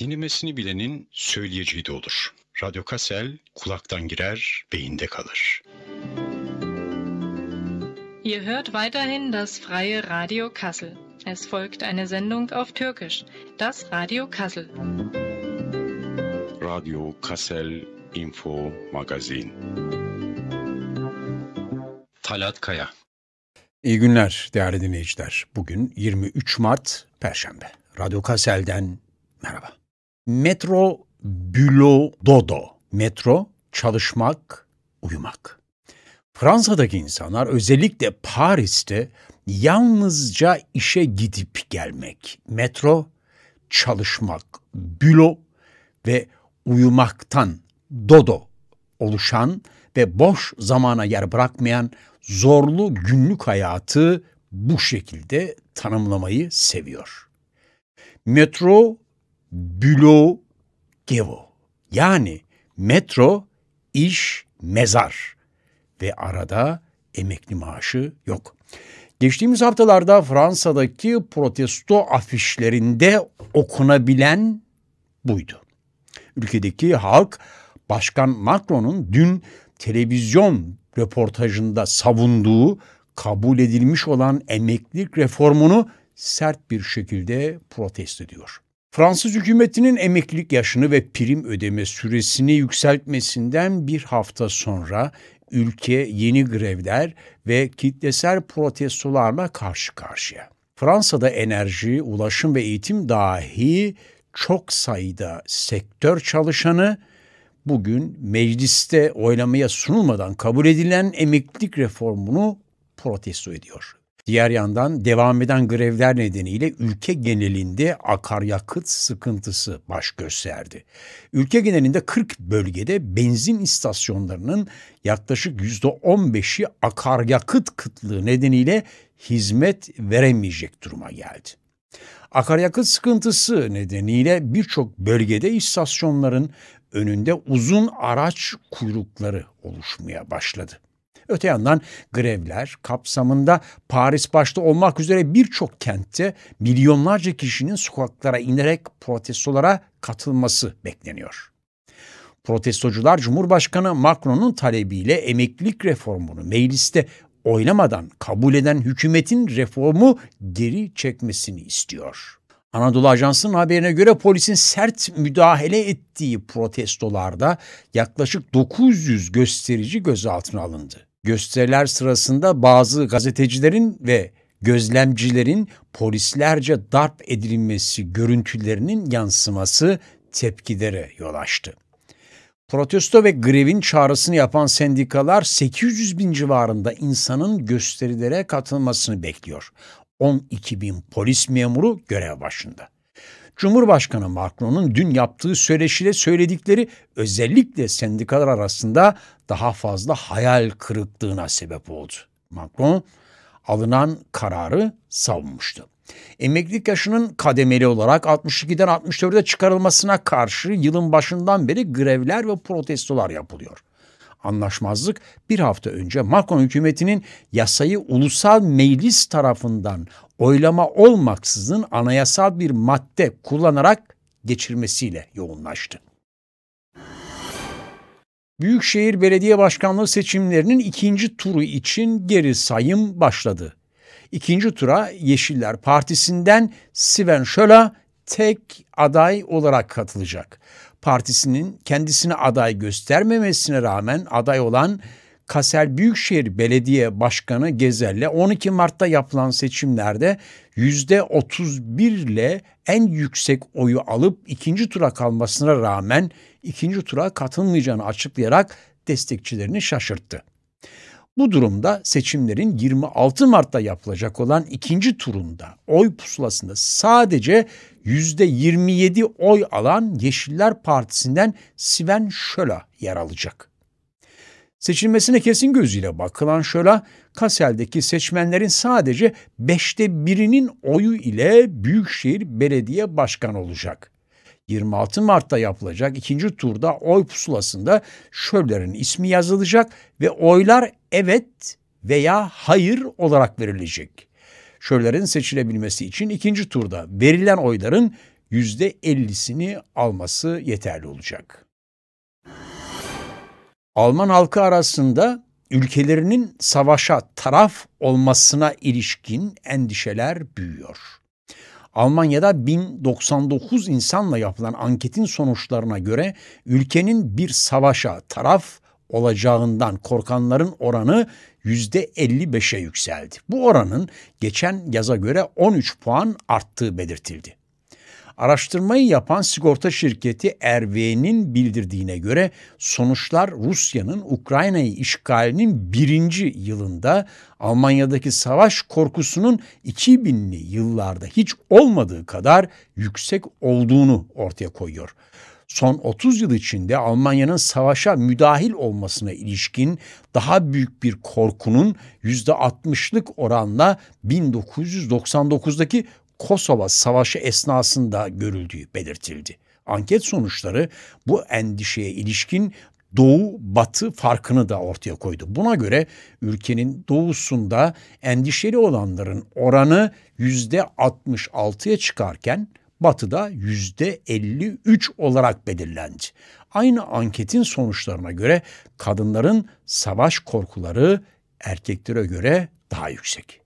dinlemesini bilenin söyleyeceği de olur. Radyo Kasel kulaktan girer, beyinde kalır. Ihr hört weiterhin das freie Radio Kassel. Es folgt eine Sendung auf Türkisch, das Radio Kassel. Radio Kassel Info Magazin. Talat Kaya. İyi günler değerli dinleyiciler. Bugün 23 Mart Perşembe. Radyo Kassel'den merhaba. Metro bülo dodo. Metro çalışmak, uyumak. Fransa'daki insanlar özellikle Paris'te yalnızca işe gidip gelmek, metro çalışmak, bülo ve uyumaktan dodo oluşan ve boş zamana yer bırakmayan zorlu günlük hayatı bu şekilde tanımlamayı seviyor. Metro gevo Yani metro, iş, mezar ve arada emekli maaşı yok. Geçtiğimiz haftalarda Fransa'daki protesto afişlerinde okunabilen buydu. Ülkedeki halk Başkan Macron'un dün televizyon röportajında savunduğu kabul edilmiş olan emeklilik reformunu sert bir şekilde protesto ediyor. Fransız hükümetinin emeklilik yaşını ve prim ödeme süresini yükseltmesinden bir hafta sonra ülke yeni grevler ve kitlesel protestolarla karşı karşıya. Fransa'da enerji, ulaşım ve eğitim dahi çok sayıda sektör çalışanı bugün mecliste oylamaya sunulmadan kabul edilen emeklilik reformunu protesto ediyor. Diğer yandan devam eden grevler nedeniyle ülke genelinde akaryakıt sıkıntısı baş gösterdi. Ülke genelinde 40 bölgede benzin istasyonlarının yaklaşık %15'i akaryakıt kıtlığı nedeniyle hizmet veremeyecek duruma geldi. Akaryakıt sıkıntısı nedeniyle birçok bölgede istasyonların önünde uzun araç kuyrukları oluşmaya başladı. Öte yandan grevler kapsamında Paris başta olmak üzere birçok kentte milyonlarca kişinin sokaklara inerek protestolara katılması bekleniyor. Protestocular Cumhurbaşkanı Macron'un talebiyle emeklilik reformunu mecliste oylamadan kabul eden hükümetin reformu geri çekmesini istiyor. Anadolu Ajansı'nın haberine göre polisin sert müdahale ettiği protestolarda yaklaşık 900 gösterici gözaltına alındı gösteriler sırasında bazı gazetecilerin ve gözlemcilerin polislerce darp edilmesi görüntülerinin yansıması tepkilere yol açtı. Protesto ve grevin çağrısını yapan sendikalar 800 bin civarında insanın gösterilere katılmasını bekliyor. 12 bin polis memuru görev başında. Cumhurbaşkanı Macron'un dün yaptığı söyleşide söyledikleri özellikle sendikalar arasında daha fazla hayal kırıklığına sebep oldu. Macron alınan kararı savunmuştu. Emeklilik yaşının kademeli olarak 62'den 64'e çıkarılmasına karşı yılın başından beri grevler ve protestolar yapılıyor. Anlaşmazlık bir hafta önce Macron hükümetinin yasayı ulusal meclis tarafından oylama olmaksızın anayasal bir madde kullanarak geçirmesiyle yoğunlaştı. Büyükşehir Belediye Başkanlığı seçimlerinin ikinci turu için geri sayım başladı. İkinci tura Yeşiller Partisi'nden Sven Schöler tek aday olarak katılacak. Partisinin kendisini aday göstermemesine rağmen aday olan Kasel Büyükşehir Belediye Başkanı Gezerle 12 Mart'ta yapılan seçimlerde %31 ile en yüksek oyu alıp ikinci tura kalmasına rağmen ikinci tura katılmayacağını açıklayarak destekçilerini şaşırttı. Bu durumda seçimlerin 26 Mart'ta yapılacak olan ikinci turunda oy pusulasında sadece %27 oy alan Yeşiller Partisi'nden Sven Şöla yer alacak. Seçilmesine kesin gözüyle bakılan Şöla, Kassel'deki seçmenlerin sadece beşte birinin oyu ile Büyükşehir Belediye Başkanı olacak. 26 Mart'ta yapılacak ikinci turda oy pusulasında şöllerin ismi yazılacak ve oylar evet veya hayır olarak verilecek. Şöllerin seçilebilmesi için ikinci turda verilen oyların yüzde %50'sini alması yeterli olacak. Alman halkı arasında ülkelerinin savaşa taraf olmasına ilişkin endişeler büyüyor. Almanya'da 1099 insanla yapılan anketin sonuçlarına göre ülkenin bir savaşa taraf olacağından korkanların oranı %55'e yükseldi. Bu oranın geçen yaza göre 13 puan arttığı belirtildi. Araştırmayı yapan sigorta şirketi RV'nin bildirdiğine göre sonuçlar Rusya'nın Ukrayna'yı işgalinin birinci yılında Almanya'daki savaş korkusunun 2000'li yıllarda hiç olmadığı kadar yüksek olduğunu ortaya koyuyor son 30 yıl içinde Almanya'nın savaşa müdahil olmasına ilişkin daha büyük bir korkunun %60'lık oranla 1999'daki Kosova Savaşı esnasında görüldüğü belirtildi. Anket sonuçları bu endişeye ilişkin doğu batı farkını da ortaya koydu. Buna göre ülkenin doğusunda endişeli olanların oranı yüzde 66'ya çıkarken batıda yüzde 53 olarak belirlendi. Aynı anketin sonuçlarına göre kadınların savaş korkuları erkeklere göre daha yüksek.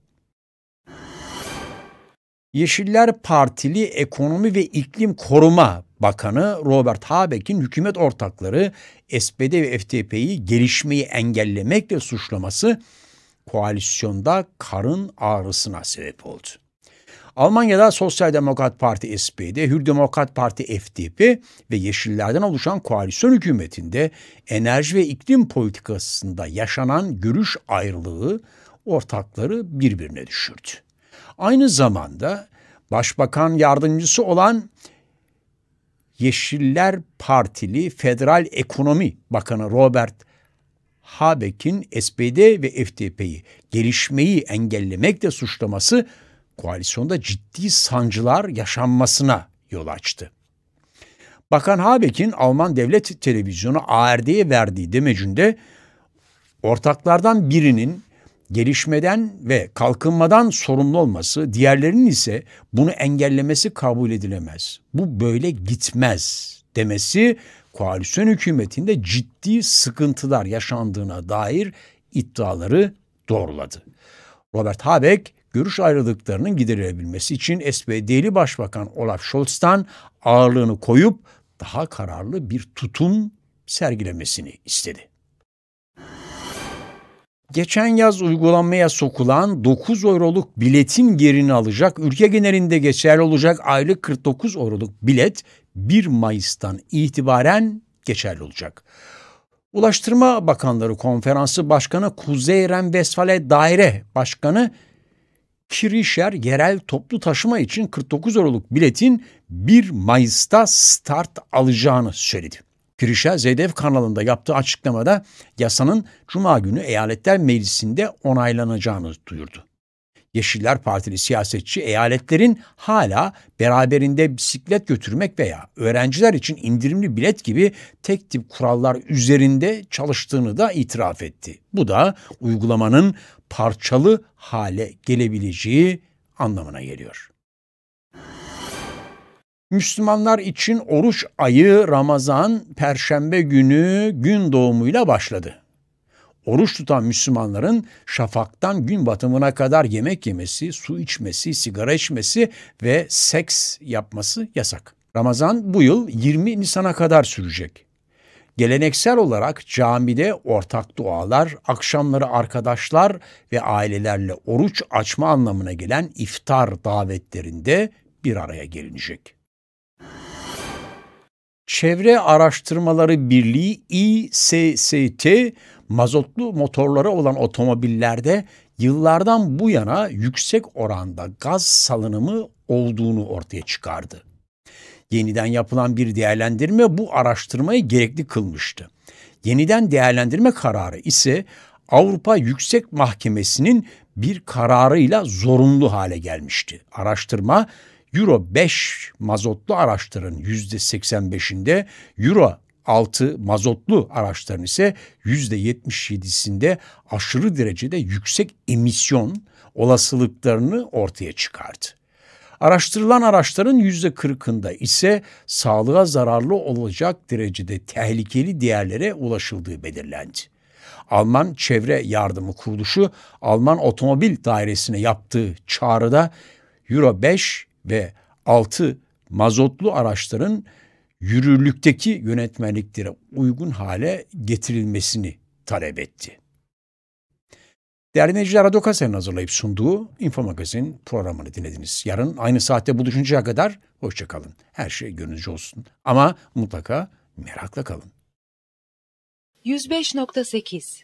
Yeşiller Partili Ekonomi ve İklim Koruma Bakanı Robert Habeck'in hükümet ortakları SPD ve FDP'yi gelişmeyi engellemekle suçlaması koalisyonda karın ağrısına sebep oldu. Almanya'da Sosyal Demokrat Parti SPD, Hür Demokrat Parti FDP ve Yeşillerden oluşan koalisyon hükümetinde enerji ve iklim politikasında yaşanan görüş ayrılığı ortakları birbirine düşürdü. Aynı zamanda başbakan yardımcısı olan Yeşiller Partili Federal Ekonomi Bakanı Robert Habeck'in SPD ve FDP'yi gelişmeyi engellemekle suçlaması koalisyonda ciddi sancılar yaşanmasına yol açtı. Bakan Habeck'in Alman devlet televizyonu ARD'ye verdiği demecinde ortaklardan birinin gelişmeden ve kalkınmadan sorumlu olması, diğerlerinin ise bunu engellemesi kabul edilemez. Bu böyle gitmez demesi koalisyon hükümetinde ciddi sıkıntılar yaşandığına dair iddiaları doğruladı. Robert Habeck görüş ayrılıklarının giderilebilmesi için SPD'li Başbakan Olaf Scholz'tan ağırlığını koyup daha kararlı bir tutum sergilemesini istedi geçen yaz uygulanmaya sokulan 9 euroluk biletin yerini alacak, ülke genelinde geçerli olacak aylık 49 euroluk bilet 1 Mayıs'tan itibaren geçerli olacak. Ulaştırma Bakanları Konferansı Başkanı Kuzey Renvesfale Daire Başkanı Kirişer yerel toplu taşıma için 49 euroluk biletin 1 Mayıs'ta start alacağını söyledi. Kirişa ZDF kanalında yaptığı açıklamada yasanın Cuma günü eyaletler meclisinde onaylanacağını duyurdu. Yeşiller Partili siyasetçi eyaletlerin hala beraberinde bisiklet götürmek veya öğrenciler için indirimli bilet gibi tek tip kurallar üzerinde çalıştığını da itiraf etti. Bu da uygulamanın parçalı hale gelebileceği anlamına geliyor. Müslümanlar için oruç ayı Ramazan perşembe günü gün doğumuyla başladı. Oruç tutan Müslümanların şafaktan gün batımına kadar yemek yemesi, su içmesi, sigara içmesi ve seks yapması yasak. Ramazan bu yıl 20 Nisan'a kadar sürecek. Geleneksel olarak camide ortak dualar, akşamları arkadaşlar ve ailelerle oruç açma anlamına gelen iftar davetlerinde bir araya gelinecek. Çevre Araştırmaları Birliği İSST mazotlu motorlara olan otomobillerde yıllardan bu yana yüksek oranda gaz salınımı olduğunu ortaya çıkardı. Yeniden yapılan bir değerlendirme bu araştırmayı gerekli kılmıştı. Yeniden değerlendirme kararı ise Avrupa Yüksek Mahkemesi'nin bir kararıyla zorunlu hale gelmişti. Araştırma Euro 5 mazotlu araçların %85'inde, Euro 6 mazotlu araçların ise %77'sinde aşırı derecede yüksek emisyon olasılıklarını ortaya çıkardı. Araştırılan araçların yüzde %40'ında ise sağlığa zararlı olacak derecede tehlikeli değerlere ulaşıldığı belirlendi. Alman Çevre Yardımı Kuruluşu Alman Otomobil Dairesi'ne yaptığı çağrıda Euro 5 ve 6 mazotlu araçların yürürlükteki yönetmeliklere uygun hale getirilmesini talep etti. Değerli dinleyiciler, Radyo Kase'nin hazırlayıp sunduğu infomagazin programını dinlediniz. Yarın aynı saatte buluşuncaya kadar hoşçakalın. Her şey gönlünüzce olsun. Ama mutlaka merakla kalın. 105.8